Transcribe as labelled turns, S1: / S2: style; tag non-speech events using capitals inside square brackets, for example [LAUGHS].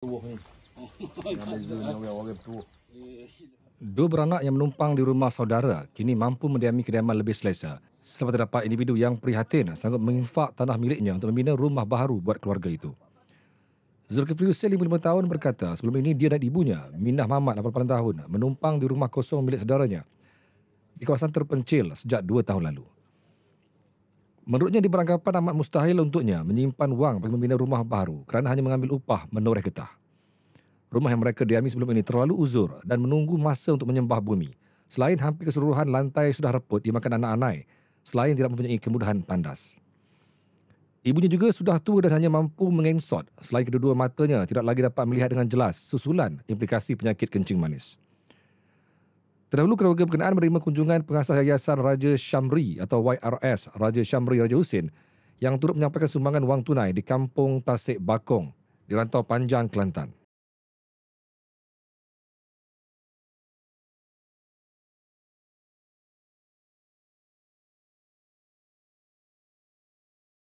S1: [LAUGHS]
S2: Dua beranak yang menumpang di rumah saudara kini mampu mendiami kediaman lebih selesa. Selepas terdapat individu yang prihatin sanggup menginfak tanah miliknya untuk membina rumah baru buat keluarga itu. Zulkifli Hussein, 55 tahun berkata sebelum ini dia dan ibunya, Minah Mamat, 88 tahun, menumpang di rumah kosong milik saudaranya di kawasan terpencil sejak dua tahun lalu. Menurutnya diberanggapan amat mustahil untuknya menyimpan wang bagi membina rumah baru kerana hanya mengambil upah menoreh getah. Rumah yang mereka diami sebelum ini terlalu uzur dan menunggu masa untuk menyembah bumi. Selain hampir keseluruhan lantai sudah reput dimakan anak-anak, selain tidak mempunyai kemudahan tandas. Ibunya juga sudah tua dan hanya mampu mengensot selain kedua-dua matanya tidak lagi dapat melihat dengan jelas susulan implikasi penyakit kencing manis. Terdahulu kerajaan berkenaan menerima kunjungan pengasas Yayasan Raja Syamri atau YRS Raja Syamri Raja Husin yang turut menyampaikan sumbangan wang tunai di Kampung Tasik Bakong di rantau panjang Kelantan.